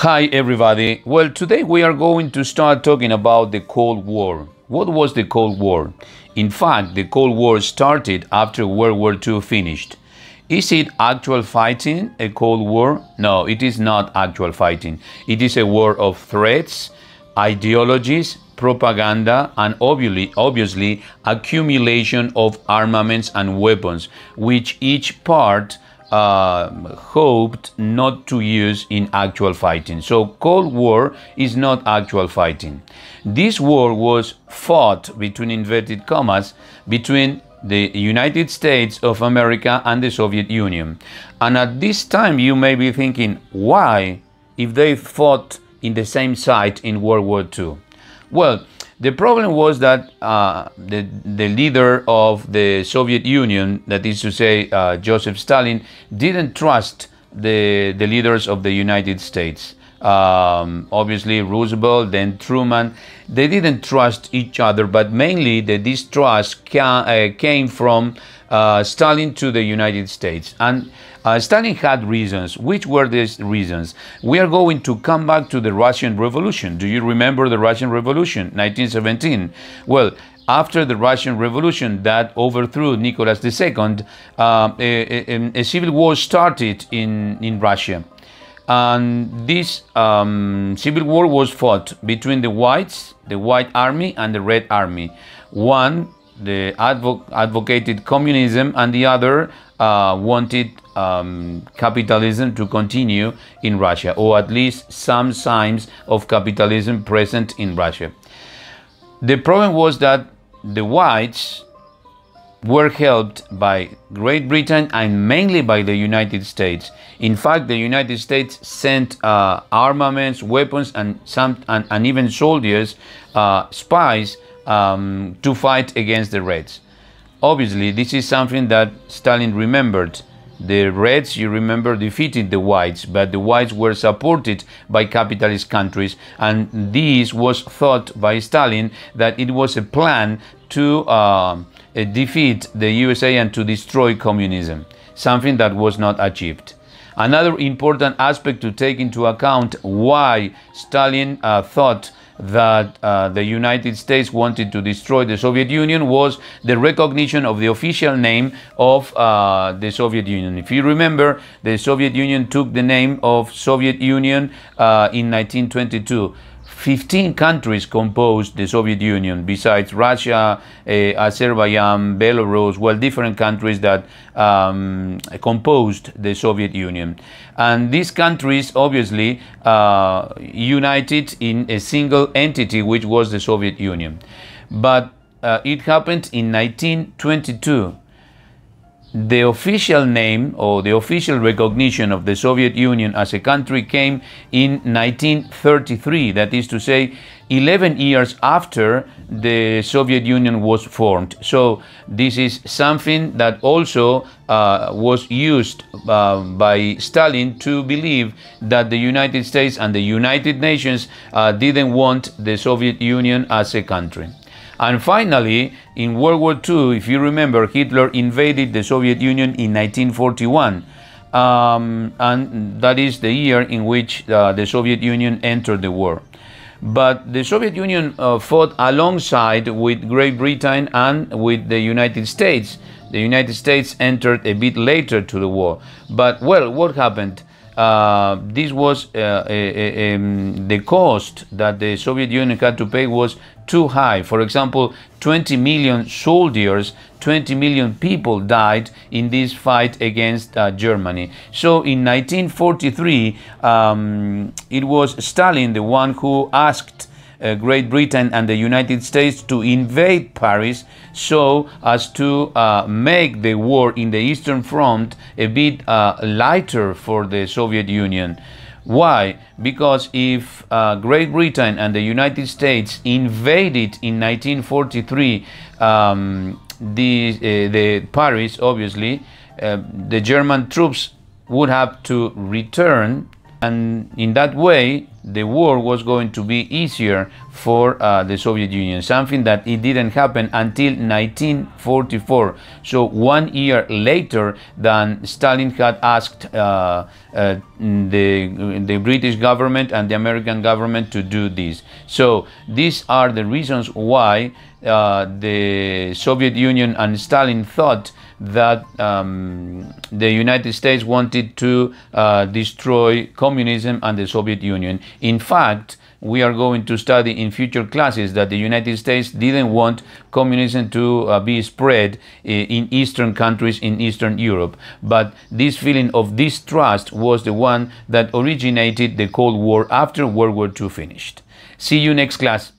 Hi everybody. Well, today we are going to start talking about the Cold War. What was the Cold War? In fact, the Cold War started after World War II finished. Is it actual fighting, a Cold War? No, it is not actual fighting. It is a war of threats, ideologies, propaganda, and obviously, obviously accumulation of armaments and weapons, which each part uh, hoped not to use in actual fighting. So Cold War is not actual fighting. This war was fought between inverted commas between the United States of America and the Soviet Union. And at this time you may be thinking, why if they fought in the same site in World War II? Well, the problem was that uh, the, the leader of the Soviet Union, that is to say uh, Joseph Stalin, didn't trust the, the leaders of the United States. Um, obviously Roosevelt, then Truman. They didn't trust each other, but mainly the distrust ca uh, came from uh, Stalin to the United States. And uh, Stalin had reasons. Which were these reasons? We are going to come back to the Russian Revolution. Do you remember the Russian Revolution, 1917? Well, after the Russian Revolution that overthrew Nicholas II, uh, a, a, a, civil war started in, in Russia. And this um, civil war was fought between the whites, the White Army, and the Red Army. One the advo advocated communism and the other uh, wanted um, capitalism to continue in Russia, or at least some signs of capitalism present in Russia. The problem was that the whites were helped by Great Britain and mainly by the United States. In fact, the United States sent uh, armaments, weapons, and, some, and, and even soldiers, uh, spies um, to fight against the Reds. Obviously, this is something that Stalin remembered. The Reds, you remember, defeated the Whites, but the Whites were supported by capitalist countries, and this was thought by Stalin that it was a plan to uh, defeat the USA and to destroy communism, something that was not achieved. Another important aspect to take into account why Stalin uh, thought that uh, the United States wanted to destroy the Soviet Union was the recognition of the official name of uh, the Soviet Union. If you remember, the Soviet Union took the name of Soviet Union uh, in 1922. 15 countries composed the Soviet Union, besides Russia, uh, Azerbaijan, Belarus, well, different countries that um, composed the Soviet Union. And these countries obviously uh, united in a single entity, which was the Soviet Union. But uh, it happened in 1922 the official name or the official recognition of the Soviet Union as a country came in 1933, that is to say, 11 years after the Soviet Union was formed. So this is something that also uh, was used uh, by Stalin to believe that the United States and the United Nations uh, didn't want the Soviet Union as a country. And finally, in World War II, if you remember, Hitler invaded the Soviet Union in 1941. Um, and that is the year in which uh, the Soviet Union entered the war. But the Soviet Union uh, fought alongside with Great Britain and with the United States. The United States entered a bit later to the war. But, well, what happened? uh, this was uh, a, a, um, the cost that the Soviet Union had to pay was too high. For example, 20 million soldiers, 20 million people died in this fight against uh, Germany. So in 1943, um, it was Stalin the one who asked uh, Great Britain and the United States to invade Paris so as to uh, make the war in the Eastern Front a bit uh, lighter for the Soviet Union. Why? Because if uh, Great Britain and the United States invaded in 1943 um, the, uh, the Paris, obviously, uh, the German troops would have to return and in that way the war was going to be easier for uh, the Soviet Union, something that it didn't happen until 1944. So one year later than Stalin had asked uh, uh, the, the British government and the American government to do this. So these are the reasons why uh, the Soviet Union and Stalin thought that um, the United States wanted to uh, destroy communism and the Soviet Union. In fact, we are going to study in future classes that the United States didn't want communism to uh, be spread uh, in Eastern countries in Eastern Europe. But this feeling of distrust was the one that originated the Cold War after World War II finished. See you next class.